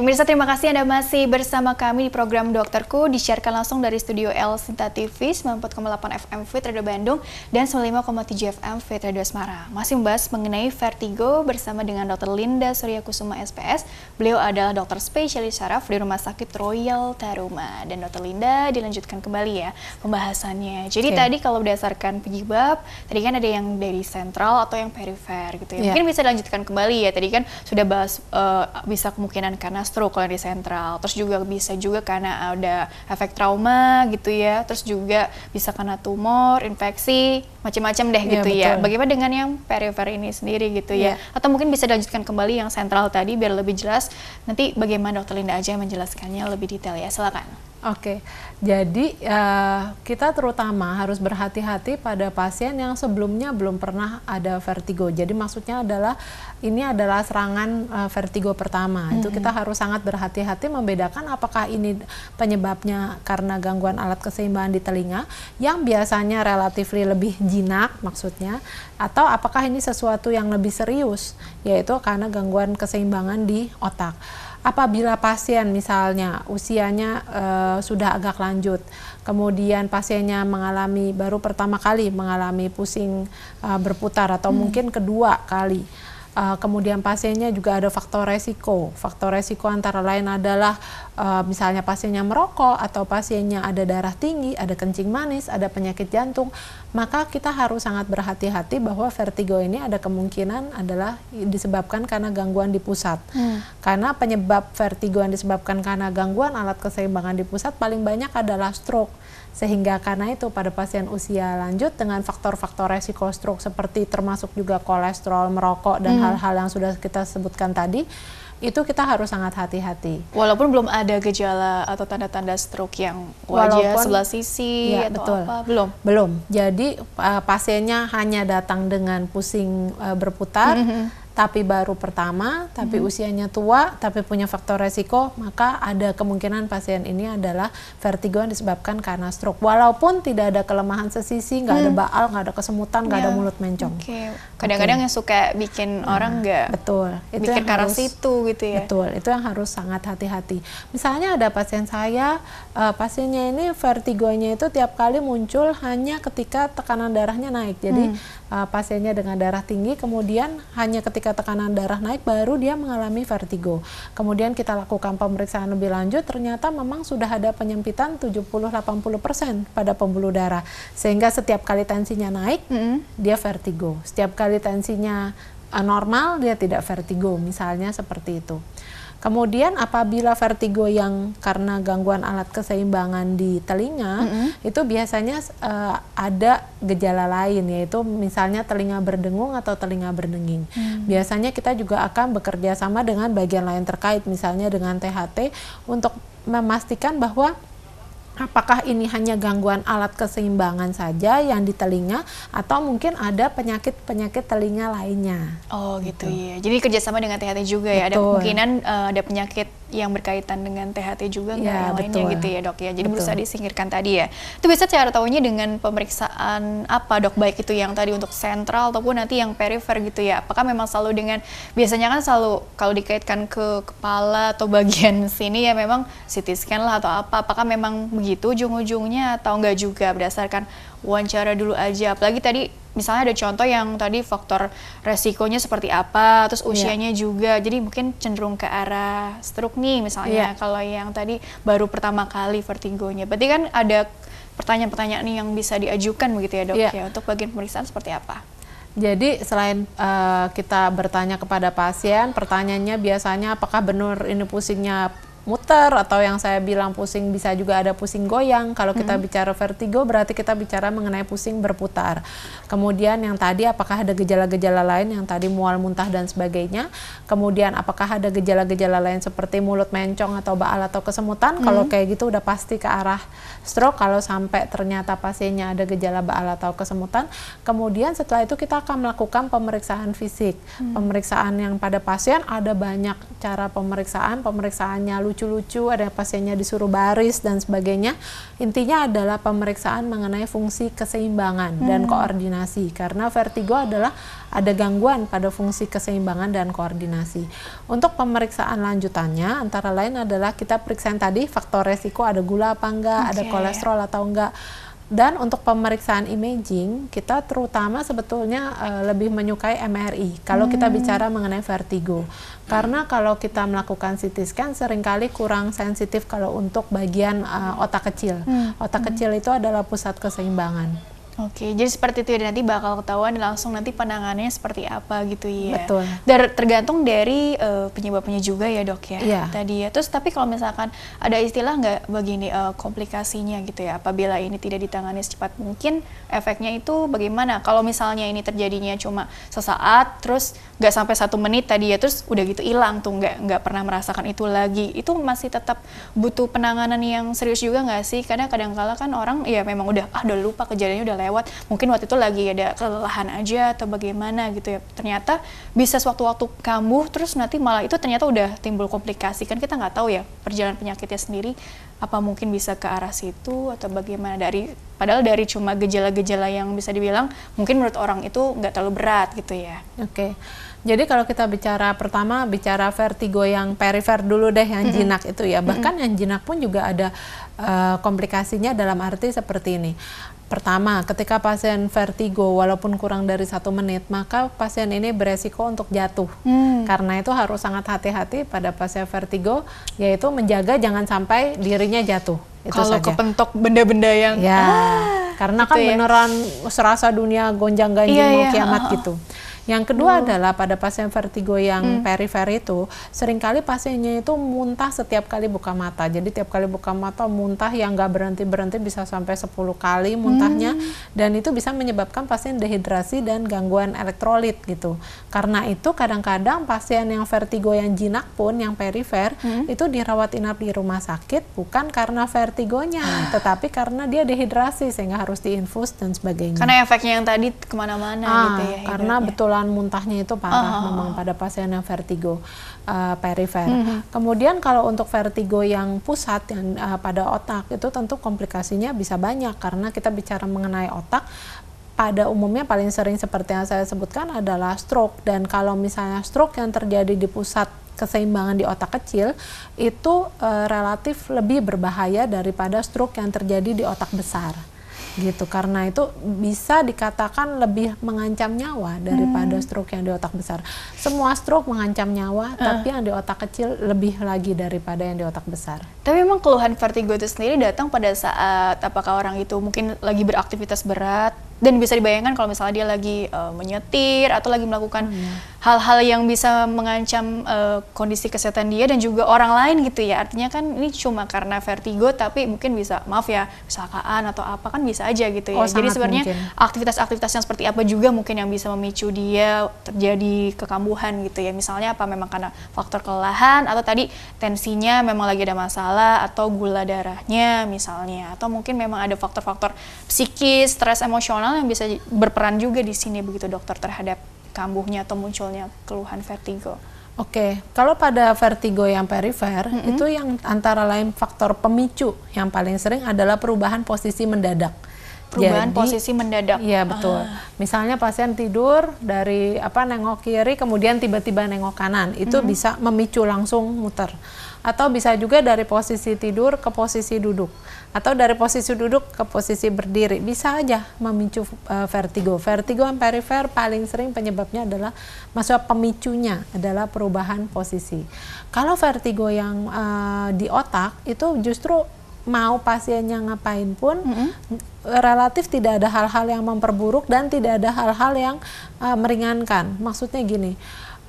pemirsa terima kasih Anda masih bersama kami di program Dokterku disiarkan langsung dari studio L Sinta TV 94,8 FM Fit Radio Bandung dan 95,7 FM Fit Radio Semara. Masih membahas mengenai vertigo bersama dengan Dr. Linda Surya Kusuma SPS. Beliau adalah dokter spesialis saraf di Rumah Sakit Royal Taruma dan Dr. Linda dilanjutkan kembali ya pembahasannya. Jadi okay. tadi kalau berdasarkan penyebab tadi kan ada yang dari sentral atau yang perifer gitu ya. Yeah. Mungkin bisa dilanjutkan kembali ya. Tadi kan sudah bahas uh, bisa kemungkinan karena stroke kalau di sentral. Terus juga bisa juga karena ada efek trauma gitu ya. Terus juga bisa karena tumor, infeksi, macam-macam deh iya, gitu ya, ya. Bagaimana dengan yang perifer ini sendiri gitu ya. ya? Atau mungkin bisa dilanjutkan kembali yang sentral tadi biar lebih jelas. Nanti bagaimana dokter Linda aja yang menjelaskannya lebih detail ya. Silakan. Oke, jadi uh, kita terutama harus berhati-hati pada pasien yang sebelumnya belum pernah ada vertigo. Jadi maksudnya adalah ini adalah serangan uh, vertigo pertama. Mm -hmm. Itu kita harus sangat berhati-hati membedakan apakah ini penyebabnya karena gangguan alat keseimbangan di telinga yang biasanya relatif lebih jinak maksudnya atau apakah ini sesuatu yang lebih serius yaitu karena gangguan keseimbangan di otak apabila pasien misalnya usianya e, sudah agak lanjut, kemudian pasiennya mengalami baru pertama kali mengalami pusing e, berputar atau hmm. mungkin kedua kali. e, kemudian pasiennya juga ada faktor resiko. Faktor resiko antara lain adalah e, misalnya pasiennya merokok atau pasiennya ada darah tinggi, ada kencing manis, ada penyakit jantung maka kita harus sangat berhati-hati bahwa vertigo ini ada kemungkinan adalah disebabkan karena gangguan di pusat. Hmm. Karena penyebab vertigo yang disebabkan karena gangguan alat keseimbangan di pusat paling banyak adalah stroke. Sehingga karena itu pada pasien usia lanjut dengan faktor-faktor resiko stroke seperti termasuk juga kolesterol, merokok dan hmm. hal-hal hmm. Hal -hal yang sudah kita sebutkan tadi itu kita harus sangat hati-hati. Walaupun belum ada gejala atau tanda-tanda stroke yang wajah Walaupun, sebelah sisi ya, atau betul. apa, belum. Belum. Jadi uh, pasiennya hanya datang dengan pusing uh, berputar. Mm -hmm tapi baru pertama, tapi hmm. usianya tua, tapi punya faktor resiko, maka ada kemungkinan pasien ini adalah vertigo yang disebabkan karena stroke. Walaupun tidak ada kelemahan sesisi, nggak hmm. ada baal, nggak ada kesemutan, nggak yeah. ada ya. mulut mencong. Okay. Kadang-kadang okay. yang suka bikin hmm. orang nggak betul, itu bikin karena situ gitu ya. Betul, itu yang harus sangat hati-hati. Misalnya ada pasien saya, uh, pasiennya ini vertigonya itu tiap kali muncul hanya ketika tekanan darahnya naik. Jadi hmm uh, pasiennya dengan darah tinggi, kemudian hanya ketika tekanan darah naik baru dia mengalami vertigo. Kemudian kita lakukan pemeriksaan lebih lanjut, ternyata memang sudah ada penyempitan 70-80% pada pembuluh darah. Sehingga setiap kali tensinya naik, mm -hmm. dia vertigo. Setiap kali tensinya uh, normal, dia tidak vertigo, misalnya seperti itu. Kemudian apabila vertigo yang karena gangguan alat keseimbangan di telinga, mm -hmm. itu biasanya uh, ada gejala lain yaitu misalnya telinga berdengung atau telinga berdenging. Mm. Biasanya kita juga akan bekerja sama dengan bagian lain terkait misalnya dengan THT untuk memastikan bahwa apakah ini hanya gangguan alat keseimbangan saja yang di telinga atau mungkin ada penyakit-penyakit telinga lainnya. Oh gitu, gitu. ya. Jadi kerjasama dengan THT juga Betul. ya. Ada kemungkinan uh, ada penyakit yang berkaitan dengan THT juga iya, nggak ya, yang betul. lainnya gitu ya dok ya. Jadi betul. berusaha disingkirkan tadi ya. Itu bisa cara tahunya dengan pemeriksaan apa dok baik itu yang tadi untuk sentral ataupun nanti yang perifer gitu ya. Apakah memang selalu dengan biasanya kan selalu kalau dikaitkan ke kepala atau bagian sini ya memang CT scan lah atau apa. Apakah memang begitu ujung-ujungnya atau enggak juga berdasarkan wawancara dulu aja. Apalagi tadi misalnya ada contoh yang tadi faktor resikonya seperti apa, terus iya. usianya yeah. juga. Jadi mungkin cenderung ke arah stroke nih misalnya yeah. kalau yang tadi baru pertama kali vertigonya. Berarti kan ada pertanyaan-pertanyaan nih yang bisa diajukan begitu ya, Dok yeah. ya untuk bagian pemeriksaan seperti apa? Jadi selain uh, kita bertanya kepada pasien, pertanyaannya biasanya apakah benar ini pusingnya muter atau yang saya bilang pusing bisa juga ada pusing goyang. Kalau kita hmm. bicara vertigo berarti kita bicara mengenai pusing berputar. Kemudian yang tadi apakah ada gejala-gejala lain yang tadi mual muntah dan sebagainya. Kemudian apakah ada gejala-gejala lain seperti mulut mencong atau baal atau kesemutan? Hmm. Kalau kayak gitu udah pasti ke arah stroke kalau sampai ternyata pasiennya ada gejala baal atau kesemutan. Kemudian setelah itu kita akan melakukan pemeriksaan fisik. Hmm. Pemeriksaan yang pada pasien ada banyak cara pemeriksaan, pemeriksaannya lucu lucu-lucu, ada pasiennya disuruh baris dan sebagainya. Intinya adalah pemeriksaan mengenai fungsi keseimbangan hmm. dan koordinasi karena vertigo adalah ada gangguan pada fungsi keseimbangan dan koordinasi. Untuk pemeriksaan lanjutannya antara lain adalah kita periksa tadi faktor resiko ada gula apa enggak, okay. ada kolesterol atau enggak dan untuk pemeriksaan imaging, kita terutama sebetulnya uh, lebih menyukai MRI kalau hmm. kita bicara mengenai vertigo. Karena hmm. kalau kita melakukan CT scan seringkali kurang sensitif kalau untuk bagian uh, otak kecil. Hmm. Otak hmm. kecil itu adalah pusat keseimbangan. Oke, jadi seperti itu ya nanti bakal ketahuan langsung nanti penanganannya seperti apa gitu ya. Betul. Dar tergantung dari uh, penyebabnya juga ya dok ya. Yeah. Tadi ya. Terus tapi kalau misalkan ada istilah nggak begini uh, eh, komplikasinya gitu ya, apabila ini tidak ditangani secepat mungkin, efeknya itu bagaimana? Kalau misalnya ini terjadinya cuma sesaat, terus nggak sampai satu menit tadi ya, terus udah gitu hilang tuh nggak nggak pernah merasakan itu lagi, itu masih tetap butuh penanganan yang serius juga nggak sih? Karena kadang-kala kan orang ya memang udah ah udah lupa kejadiannya udah lewat mungkin waktu itu lagi ada kelelahan aja atau bagaimana gitu ya ternyata bisa sewaktu-waktu kambuh terus nanti malah itu ternyata udah timbul komplikasi kan kita nggak tahu ya perjalanan penyakitnya sendiri apa mungkin bisa ke arah situ atau bagaimana dari padahal dari cuma gejala-gejala yang bisa dibilang mungkin menurut orang itu nggak terlalu berat gitu ya oke okay. Jadi kalau kita bicara pertama bicara vertigo yang perifer dulu deh yang mm -hmm. jinak itu ya. Bahkan mm -hmm. yang jinak pun juga ada uh, komplikasinya dalam arti seperti ini. Pertama, ketika pasien vertigo walaupun kurang dari satu menit, maka pasien ini beresiko untuk jatuh. Hmm. Karena itu harus sangat hati-hati pada pasien vertigo, yaitu menjaga jangan sampai dirinya jatuh. Itu Kalau saja. kepentok benda-benda yang... Ya, ah, karena gitu kan ya. beneran serasa dunia gonjang-ganjing iya, mau iya. kiamat gitu. Yang kedua hmm. adalah pada pasien vertigo yang hmm. perifer itu, seringkali pasiennya itu muntah setiap kali buka mata. Jadi tiap kali buka mata muntah yang nggak berhenti-berhenti bisa sampai 10 kali muntahnya hmm. dan itu bisa menyebabkan pasien dehidrasi dan gangguan elektrolit gitu. Karena itu kadang-kadang pasien yang vertigo yang jinak pun yang perifer hmm. itu dirawat inap di rumah sakit bukan karena vertigonya, ah. tetapi karena dia dehidrasi sehingga harus diinfus dan sebagainya. Karena efeknya yang tadi kemana-mana ah, gitu ya. Karena hidupnya. betul bulan muntahnya itu parah uh memang pada pasien yang vertigo uh, perifer. Mm -hmm. Kemudian kalau untuk vertigo yang pusat yang uh, pada otak itu tentu komplikasinya bisa banyak karena kita bicara mengenai otak pada umumnya paling sering seperti yang saya sebutkan adalah stroke dan kalau misalnya stroke yang terjadi di pusat keseimbangan di otak kecil itu uh, relatif lebih berbahaya daripada stroke yang terjadi di otak besar gitu karena itu bisa dikatakan lebih mengancam nyawa daripada hmm. stroke yang di otak besar semua stroke mengancam nyawa uh. tapi yang di otak kecil lebih lagi daripada yang di otak besar tapi memang keluhan vertigo itu sendiri datang pada saat apakah orang itu mungkin lagi beraktivitas berat dan bisa dibayangkan kalau misalnya dia lagi uh, menyetir atau lagi melakukan oh, iya. hal-hal hmm. yang bisa mengancam uh, kondisi kesehatan dia dan juga orang lain gitu ya artinya kan ini cuma karena vertigo tapi mungkin bisa maaf ya kecelakaan atau apa kan bisa aja gitu ya oh, jadi sebenarnya aktivitas-aktivitas yang seperti apa juga mungkin yang bisa memicu dia terjadi kekambuhan gitu ya misalnya apa memang karena faktor kelelahan atau tadi tensinya memang lagi ada masalah atau gula darahnya misalnya atau mungkin memang ada faktor-faktor psikis stres emosional hormonal yang bisa berperan juga di sini begitu dokter terhadap kambuhnya atau munculnya keluhan vertigo. Oke, kalau pada vertigo yang perifer mm -hmm. itu yang antara lain faktor pemicu yang paling sering adalah perubahan posisi mendadak. Perubahan Jadi, posisi mendadak. Iya betul. Ah. Misalnya pasien tidur dari apa nengok kiri kemudian tiba-tiba nengok kanan itu mm -hmm. bisa memicu langsung muter atau bisa juga dari posisi tidur ke posisi duduk atau dari posisi duduk ke posisi berdiri bisa aja memicu e, vertigo vertigo yang perifer paling sering penyebabnya adalah maksudnya pemicunya adalah perubahan posisi kalau vertigo yang e, di otak itu justru mau pasiennya ngapain pun mm -hmm. relatif tidak ada hal-hal yang memperburuk dan tidak ada hal-hal yang e, meringankan maksudnya gini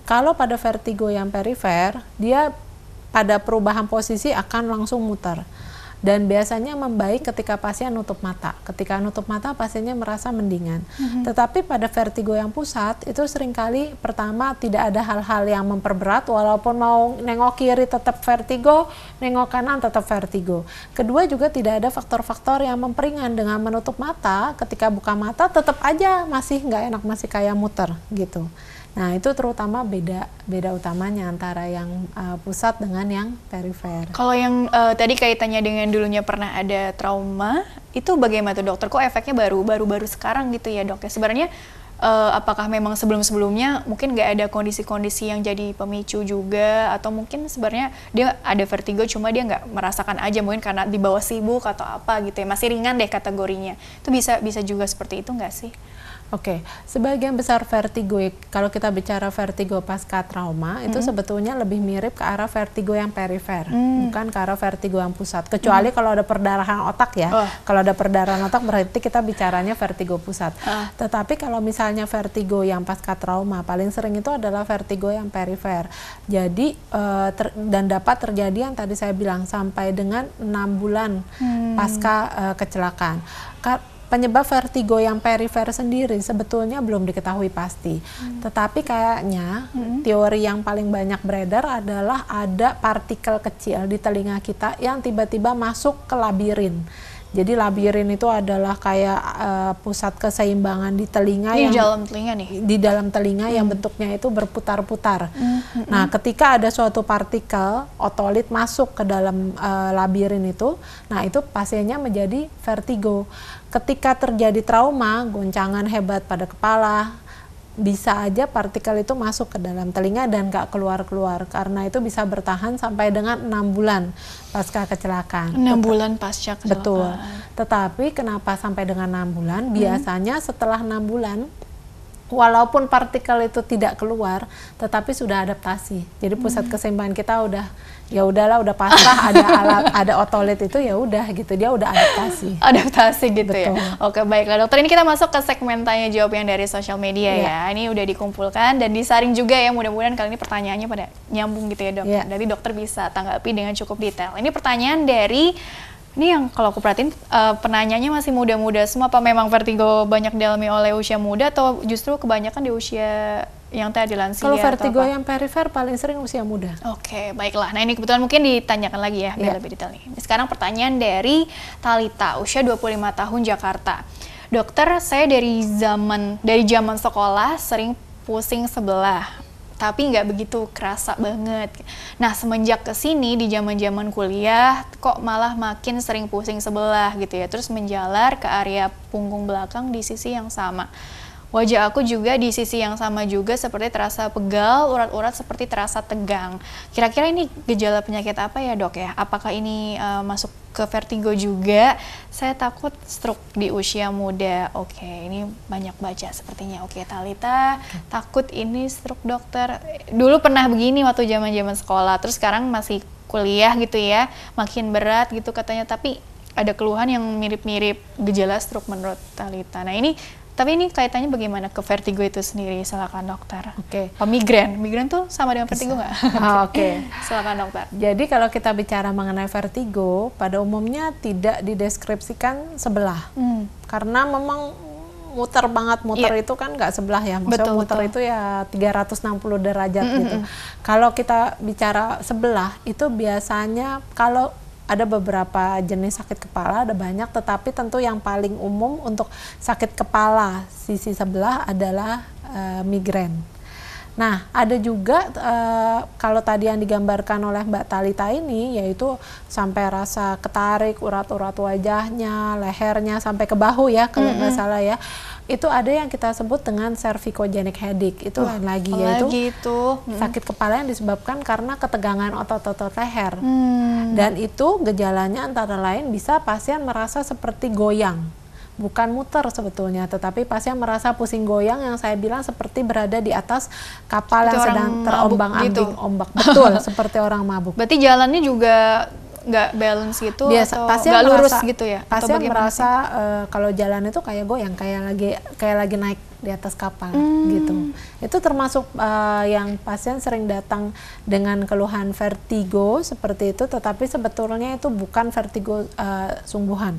kalau pada vertigo yang perifer dia pada perubahan posisi akan langsung muter dan biasanya membaik ketika pasien nutup mata. Ketika nutup mata pasiennya merasa mendingan. Mm -hmm. Tetapi pada vertigo yang pusat itu seringkali pertama tidak ada hal-hal yang memperberat walaupun mau nengok kiri tetap vertigo, nengok kanan tetap vertigo. Kedua juga tidak ada faktor-faktor yang memperingan dengan menutup mata, ketika buka mata tetap aja masih nggak enak, masih kayak muter gitu. Nah, itu terutama beda beda utamanya antara yang uh, pusat dengan yang perifer. Kalau yang uh, tadi kaitannya dengan dulunya pernah ada trauma, itu bagaimana tuh dokter? Kok efeknya baru baru baru sekarang gitu ya, Dok? Ya sebenarnya uh, apakah memang sebelum-sebelumnya mungkin nggak ada kondisi-kondisi yang jadi pemicu juga atau mungkin sebenarnya dia ada vertigo cuma dia nggak merasakan aja mungkin karena di bawah sibuk atau apa gitu ya masih ringan deh kategorinya itu bisa bisa juga seperti itu nggak sih? Oke, okay. sebagian besar vertigo ya, kalau kita bicara vertigo pasca trauma hmm. itu sebetulnya lebih mirip ke arah vertigo yang perifer, hmm. bukan ke arah vertigo yang pusat. Kecuali hmm. kalau ada perdarahan otak ya. Oh. Kalau ada perdarahan otak berarti kita bicaranya vertigo pusat. Ah. Tetapi kalau misalnya vertigo yang pasca trauma paling sering itu adalah vertigo yang perifer. Jadi uh, ter, dan dapat terjadi yang tadi saya bilang sampai dengan enam bulan hmm. pasca eh, kecelakaan. Penyebab vertigo yang perifer sendiri sebetulnya belum diketahui pasti. Hmm. Tetapi kayaknya hmm. teori yang paling banyak beredar adalah ada partikel kecil di telinga kita yang tiba-tiba masuk ke labirin. Jadi labirin itu adalah kayak uh, pusat keseimbangan di telinga di yang dalam telinga nih. Di dalam telinga hmm. yang bentuknya itu berputar-putar. Hmm. hmm nah, hmm. ketika ada suatu partikel otolit masuk ke dalam uh, labirin itu, nah itu pasiennya menjadi vertigo ketika terjadi trauma, goncangan hebat pada kepala, bisa aja partikel itu masuk ke dalam telinga dan gak keluar-keluar karena itu bisa bertahan sampai dengan enam bulan pasca kecelakaan. Enam bulan pasca kecelakaan. Betul. Tetapi kenapa sampai dengan enam bulan? Hmm. Biasanya setelah enam bulan walaupun partikel itu tidak keluar, tetapi sudah adaptasi. Jadi pusat hmm. keseimbangan kita udah ya udahlah udah pasrah ada alat ada otolit itu ya udah gitu dia udah adaptasi. Adaptasi gitu ya? Betul. ya. Oke baiklah dokter ini kita masuk ke segmen tanya jawab yang dari sosial media ya. ya. Ini udah dikumpulkan dan disaring juga ya mudah-mudahan kali ini pertanyaannya pada nyambung gitu ya dok. Ya. Jadi dokter bisa tanggapi dengan cukup detail. Ini pertanyaan dari ini yang kalau aku perhatiin uh, penanyanya masih muda-muda semua apa memang vertigo banyak dialami oleh usia muda atau justru kebanyakan di usia yang tadi lansia Kalau vertigo yang perifer paling sering usia muda. Oke, okay, baiklah. Nah, ini kebetulan mungkin ditanyakan lagi ya, biar yeah. lebih detail nih. Nah, sekarang pertanyaan dari Talita, usia 25 tahun Jakarta. Dokter, saya dari zaman dari zaman sekolah sering pusing sebelah tapi nggak begitu kerasa banget. Nah semenjak ke sini di zaman zaman kuliah kok malah makin sering pusing sebelah gitu ya, terus menjalar ke area punggung belakang di sisi yang sama. Wajah aku juga di sisi yang sama juga seperti terasa pegal, urat-urat seperti terasa tegang. Kira-kira ini gejala penyakit apa ya dok ya? Apakah ini uh, masuk ke vertigo juga? Saya takut stroke di usia muda. Oke, ini banyak baca sepertinya. Oke, Talita takut ini stroke dokter. Dulu pernah begini waktu zaman-zaman sekolah, terus sekarang masih kuliah gitu ya, makin berat gitu katanya. Tapi ada keluhan yang mirip-mirip gejala stroke menurut Talita. Nah ini tapi ini kaitannya bagaimana ke vertigo itu sendiri, silakan dokter. Oke. Okay. Oh, migrain, migrain tuh sama dengan vertigo nggak? Ah, oke. okay. silakan dokter. Jadi kalau kita bicara mengenai vertigo, pada umumnya tidak dideskripsikan sebelah, hmm. karena memang muter banget muter yeah. itu kan nggak sebelah ya maksudnya betul, muter betul. itu ya 360 derajat mm -hmm. gitu hmm. kalau kita bicara sebelah itu biasanya kalau ada beberapa jenis sakit kepala, ada banyak, tetapi tentu yang paling umum untuk sakit kepala sisi sebelah adalah uh, migrain. Nah, ada juga e, kalau tadi yang digambarkan oleh Mbak Talita ini yaitu sampai rasa ketarik urat-urat wajahnya, lehernya sampai ke bahu ya kalau nggak mm -hmm. salah ya. Itu ada yang kita sebut dengan cervicogenic headache. Itu lain lagi yaitu lagi itu. sakit kepala yang disebabkan karena ketegangan otot-otot leher. Mm. Dan itu gejalanya antara lain bisa pasien merasa seperti goyang bukan muter sebetulnya, tetapi pasien merasa pusing goyang yang saya bilang seperti berada di atas kapal seperti yang sedang terombang-ambing gitu. ombak betul seperti orang mabuk. Berarti jalannya juga nggak balance gitu Biasa, atau pasien nggak lurus merasa, gitu ya? Pasien merasa uh, kalau jalan itu kayak goyang, kayak lagi kayak lagi naik di atas kapal hmm. gitu. Itu termasuk uh, yang pasien sering datang dengan keluhan vertigo seperti itu, tetapi sebetulnya itu bukan vertigo uh, sungguhan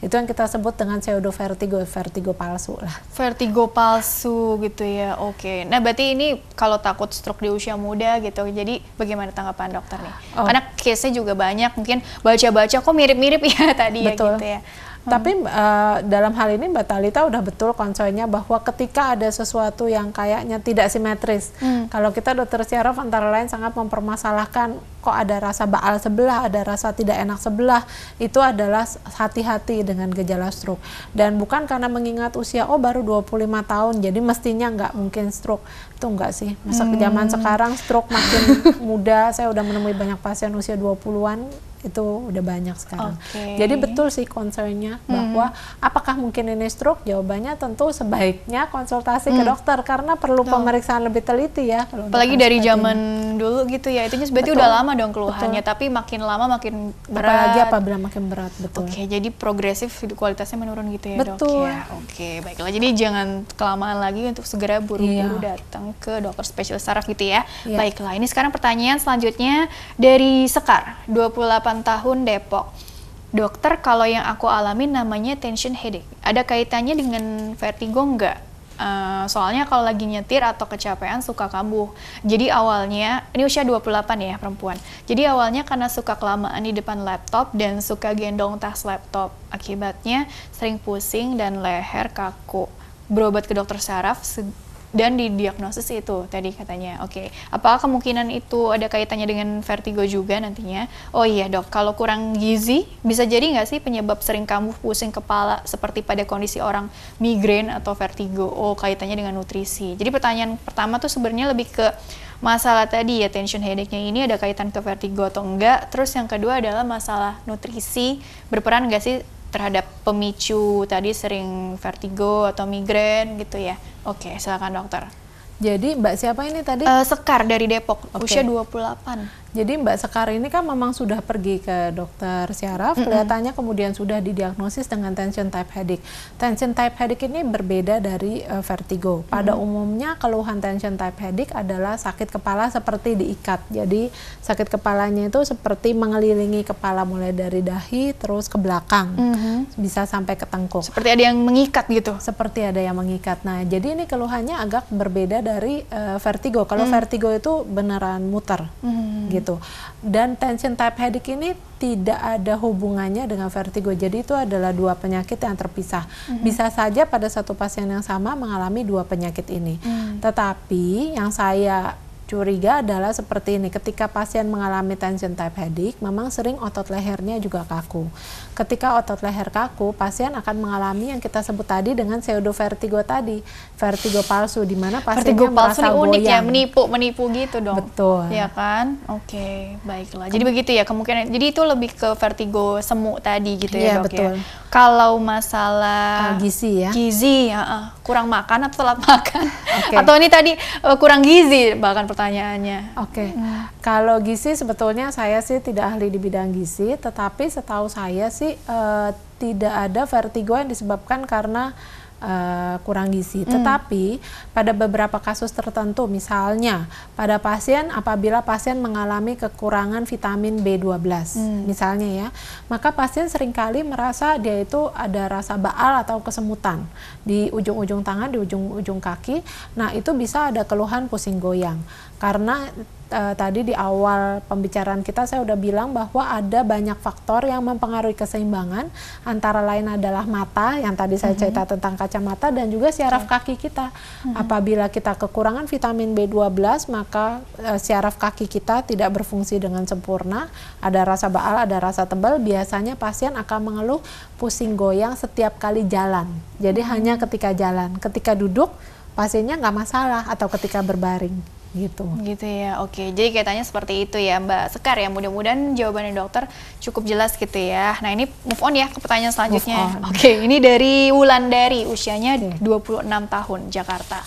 itu yang kita sebut dengan pseudo vertigo, vertigo palsu lah. Vertigo palsu gitu ya. Oke. Okay. Nah, berarti ini kalau takut stroke di usia muda gitu. Jadi bagaimana tanggapan dokter nih? Oh. Karena case-nya juga banyak, mungkin baca-baca kok mirip-mirip ya tadi ya Betul. ya gitu ya. Tapi uh, dalam hal ini Mbak Talita udah betul konsoynya bahwa ketika ada sesuatu yang kayaknya tidak simetris, hmm. kalau kita dokter Syarof antara lain sangat mempermasalahkan kok ada rasa baal sebelah, ada rasa tidak enak sebelah, itu adalah hati-hati dengan gejala stroke. Dan bukan karena mengingat usia, oh baru 25 tahun, jadi mestinya nggak mungkin stroke. Itu enggak sih. Masa hmm. zaman sekarang stroke makin muda, saya udah menemui banyak pasien usia 20-an, itu udah banyak sekarang. Okay. Jadi betul sih concernnya hmm. bahwa hmm. apakah mungkin ini stroke? Jawabannya tentu sebaiknya konsultasi hmm. ke dokter karena perlu betul. pemeriksaan lebih teliti ya. Apalagi dari zaman ini. dulu gitu ya, itu sebenarnya betul. udah lama dong keluhannya, tapi makin lama makin berat. Apalagi apabila makin berat, betul. Oke, okay, jadi progresif kualitasnya menurun gitu ya betul. dok ya. Oke, okay, baiklah. Jadi jangan kelamaan lagi untuk segera buru-buru yeah. datang ke dokter spesialis saraf gitu ya. Yeah. Baiklah, ini sekarang pertanyaan selanjutnya dari Sekar, 28 8 tahun Depok. Dokter, kalau yang aku alami namanya tension headache. Ada kaitannya dengan vertigo nggak? Uh, soalnya kalau lagi nyetir atau kecapean suka kambuh. Jadi awalnya, ini usia 28 ya perempuan. Jadi awalnya karena suka kelamaan di depan laptop dan suka gendong tas laptop. Akibatnya sering pusing dan leher kaku. Berobat ke dokter saraf dan didiagnosis itu tadi katanya. Oke, okay. apakah kemungkinan itu ada kaitannya dengan vertigo juga nantinya? Oh iya dok, kalau kurang gizi bisa jadi nggak sih penyebab sering kambuh pusing kepala seperti pada kondisi orang migrain atau vertigo? Oh kaitannya dengan nutrisi. Jadi pertanyaan pertama tuh sebenarnya lebih ke masalah tadi ya tension headache-nya ini ada kaitan ke vertigo atau enggak. Terus yang kedua adalah masalah nutrisi berperan nggak sih terhadap pemicu tadi sering vertigo atau migrain gitu ya. Oke, silakan dokter. Jadi Mbak siapa ini tadi? Uh, Sekar dari Depok, okay. usia 28. Jadi Mbak Sekar ini kan memang sudah pergi ke dokter syaraf, mm -hmm. kelihatannya kemudian sudah didiagnosis dengan tension type headache. Tension type headache ini berbeda dari uh, vertigo. Pada mm -hmm. umumnya keluhan tension type headache adalah sakit kepala seperti diikat. Jadi sakit kepalanya itu seperti mengelilingi kepala mulai dari dahi terus ke belakang, mm -hmm. bisa sampai ke tengkuk. Seperti ada yang mengikat gitu. Seperti ada yang mengikat. Nah, jadi ini keluhannya agak berbeda dari uh, vertigo. Kalau mm -hmm. vertigo itu beneran muter. Mm -hmm. gitu gitu. Dan tension type headache ini tidak ada hubungannya dengan vertigo. Jadi itu adalah dua penyakit yang terpisah. Mm-hmm. Bisa saja pada satu pasien yang sama mengalami dua penyakit ini. Mm. Tetapi yang saya curiga adalah seperti ini ketika pasien mengalami tension type headache memang sering otot lehernya juga kaku ketika otot leher kaku pasien akan mengalami yang kita sebut tadi dengan pseudo vertigo tadi vertigo palsu di mana pasien vertigo palsu merasa unik ya, goyang. ya menipu menipu gitu dong betul ya kan oke baiklah jadi begitu ya kemungkinan jadi itu lebih ke vertigo semu tadi gitu ya, iya, ya dok betul. ya kalau masalah uh, gizi ya gizi ya uh, kurang makan atau telat makan okay. atau ini tadi uh, kurang gizi bahkan pertanyaannya oke okay. hmm. kalau gizi sebetulnya saya sih tidak ahli di bidang gizi tetapi setahu saya sih uh, tidak ada vertigo yang disebabkan karena uh, eh, kurang gizi. Hmm. Tetapi pada beberapa kasus tertentu, misalnya pada pasien apabila pasien mengalami kekurangan vitamin B12, hmm. misalnya ya, maka pasien seringkali merasa dia itu ada rasa baal atau kesemutan di ujung-ujung tangan, di ujung-ujung kaki. Nah, itu bisa ada keluhan pusing goyang karena uh, tadi di awal pembicaraan kita saya udah bilang bahwa ada banyak faktor yang mempengaruhi keseimbangan antara lain adalah mata yang tadi saya mm-hmm. cerita tentang kacamata dan juga syaraf okay. Iya. kaki kita. Mm-hmm. Apabila kita kekurangan vitamin B12 maka uh, eh, syaraf kaki kita tidak berfungsi dengan sempurna, ada rasa baal, ada rasa tebal, biasanya pasien akan mengeluh pusing goyang setiap kali jalan. Jadi mm-hmm. hanya ketika jalan, ketika duduk pasiennya nggak masalah atau ketika berbaring gitu. Gitu ya, oke. Jadi kaitannya seperti itu ya Mbak Sekar ya. Mudah-mudahan jawaban dokter cukup jelas gitu ya. Nah ini move on ya ke pertanyaan selanjutnya. Oke, ini dari Wulan dari usianya okay. 26 tahun, Jakarta.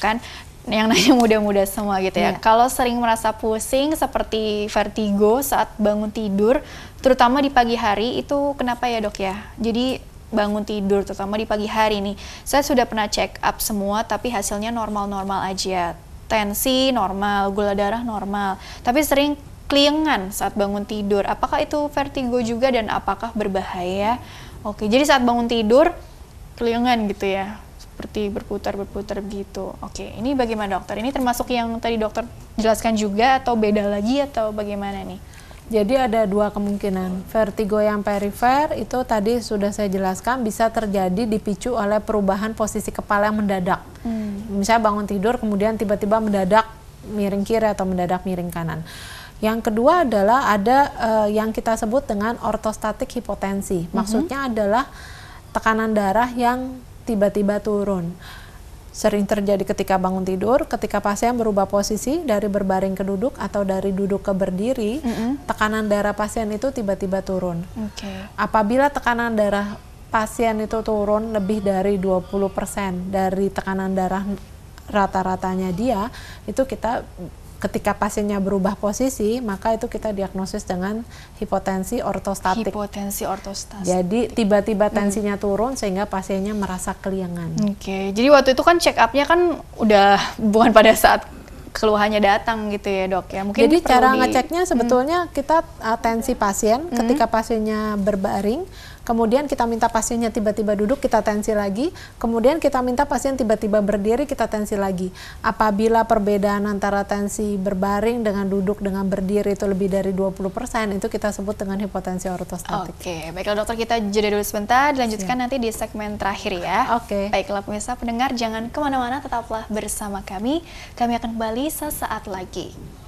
Kan yang nanya muda-muda semua gitu ya. Yeah. Kalau sering merasa pusing seperti vertigo saat bangun tidur, terutama di pagi hari itu kenapa ya dok ya? Jadi bangun tidur terutama di pagi hari nih. Saya sudah pernah check up semua tapi hasilnya normal-normal aja tensi normal, gula darah normal, tapi sering kelingan saat bangun tidur. Apakah itu vertigo juga dan apakah berbahaya? Oke, jadi saat bangun tidur kelingan gitu ya, seperti berputar-berputar gitu. Oke, ini bagaimana dokter? Ini termasuk yang tadi dokter jelaskan juga atau beda lagi atau bagaimana nih? Jadi ada dua kemungkinan. Vertigo yang perifer itu tadi sudah saya jelaskan bisa terjadi dipicu oleh perubahan posisi kepala yang mendadak. Hmm. Misalnya bangun tidur kemudian tiba-tiba mendadak miring kiri atau mendadak miring kanan. Yang kedua adalah ada uh, yang kita sebut dengan ortostatik hipotensi. Hmm. Maksudnya -hmm. adalah tekanan darah yang tiba-tiba turun sering terjadi ketika bangun tidur, ketika pasien berubah posisi dari berbaring ke duduk atau dari duduk ke berdiri, mm -hmm. tekanan darah pasien itu tiba-tiba turun. Okay. Apabila tekanan darah pasien itu turun lebih dari 20% dari tekanan darah rata-ratanya dia, itu kita ketika pasiennya berubah posisi, maka itu kita diagnosis dengan hipotensi ortostatik. Hipotensi ortostatik. Jadi tiba-tiba hmm. tensinya hmm. turun sehingga pasiennya merasa keliangan. Oke, okay. jadi waktu itu kan check up-nya kan udah bukan pada saat keluhannya datang gitu ya dok ya mungkin jadi cara di... ngeceknya hmm. sebetulnya hmm. kita uh, tensi pasien hmm. ketika pasiennya berbaring kemudian kita minta pasiennya tiba-tiba duduk kita tensi lagi, kemudian kita minta pasien tiba-tiba berdiri kita tensi lagi. Apabila perbedaan antara tensi berbaring dengan duduk dengan berdiri itu lebih dari 20%, itu kita sebut dengan hipotensi ortostatik. Oke, okay. baiklah dokter kita jeda dulu sebentar, dilanjutkan Siap. nanti di segmen terakhir ya. Oke. Okay. Baiklah pemirsa pendengar jangan kemana-mana, tetaplah bersama kami. Kami akan kembali sesaat lagi.